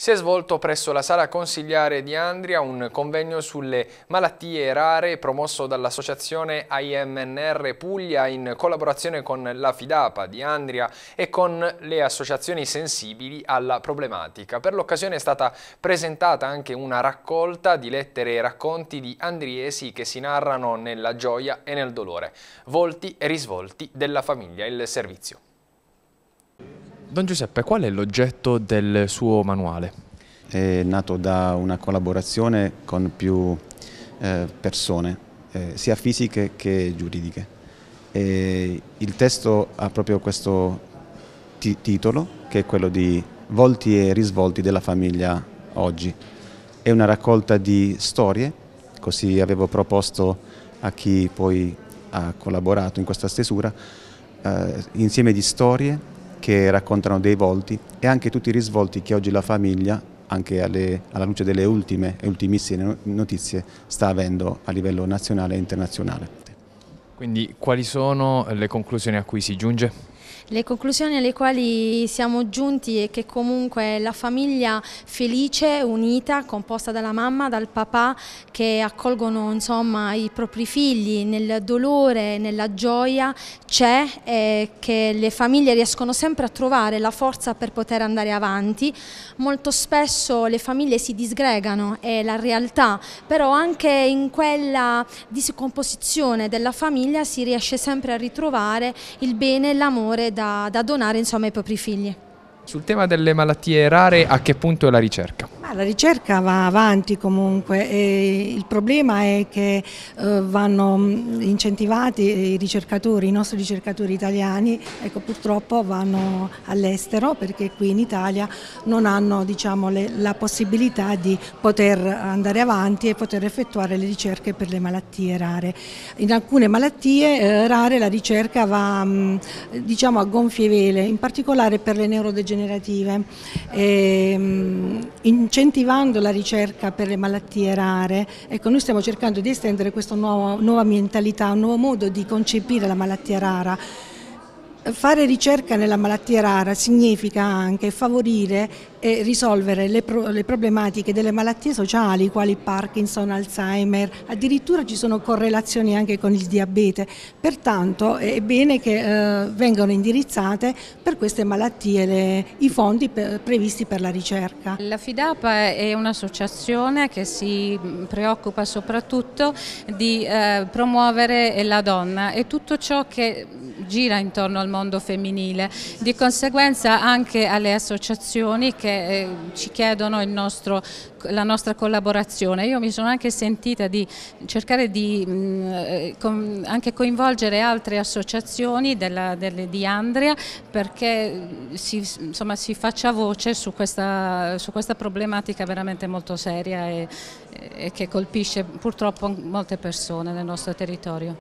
Si è svolto presso la sala consigliare di Andria un convegno sulle malattie rare promosso dall'associazione IMNR Puglia in collaborazione con la Fidapa di Andria e con le associazioni sensibili alla problematica. Per l'occasione è stata presentata anche una raccolta di lettere e racconti di andriesi che si narrano nella gioia e nel dolore, volti e risvolti della famiglia, il servizio. Don Giuseppe, qual è l'oggetto del suo manuale? È nato da una collaborazione con più eh, persone, eh, sia fisiche che giuridiche. E il testo ha proprio questo titolo, che è quello di Volti e risvolti della famiglia oggi. È una raccolta di storie, così avevo proposto a chi poi ha collaborato in questa stesura, eh, insieme di storie che raccontano dei volti e anche tutti i risvolti che oggi la famiglia, anche alle, alla luce delle ultime e ultimissime notizie, sta avendo a livello nazionale e internazionale. Quindi quali sono le conclusioni a cui si giunge? Le conclusioni alle quali siamo giunti è che comunque la famiglia felice, unita, composta dalla mamma, dal papà, che accolgono insomma, i propri figli nel dolore, nella gioia, c'è che le famiglie riescono sempre a trovare la forza per poter andare avanti. Molto spesso le famiglie si disgregano, è la realtà, però anche in quella discomposizione della famiglia si riesce sempre a ritrovare il bene e l'amore da, da donare insomma, ai propri figli. Sul tema delle malattie rare a che punto è la ricerca? Ah, la ricerca va avanti comunque, il problema è che eh, vanno mm, incentivati i ricercatori, i nostri ricercatori italiani, ecco, purtroppo vanno all'estero perché qui in Italia non hanno diciamo, le, la possibilità di poter andare avanti e poter effettuare le ricerche per le malattie rare. In alcune malattie eh, rare la ricerca va mh, mm, diciamo, a gonfie vele, in particolare per le neurodegenerative. E, ehm, mh, incentivando la ricerca per le malattie rare. Ecco, noi stiamo cercando di estendere questa nuova, nuova mentalità, un nuovo modo di concepire la malattia rara. Fare ricerca nella malattia rara significa anche favorire e risolvere le, pro le, problematiche delle malattie sociali quali Parkinson, Alzheimer, addirittura ci sono correlazioni anche con il diabete, pertanto è bene che eh, vengano indirizzate per queste malattie le, i fondi per, previsti per la ricerca. La FIDAP è un'associazione che si mm, preoccupa soprattutto di eh, promuovere la donna e tutto ciò che gira intorno al mondo femminile, di conseguenza anche alle associazioni che eh, ci chiedono nostro, la nostra collaborazione. Io mi sono anche sentita di cercare di mm, eh, anche coinvolgere altre associazioni della, delle, di Andrea perché mm, si, insomma, si faccia voce su questa, su questa, problematica veramente molto seria e, e che colpisce purtroppo molte persone nel nostro territorio.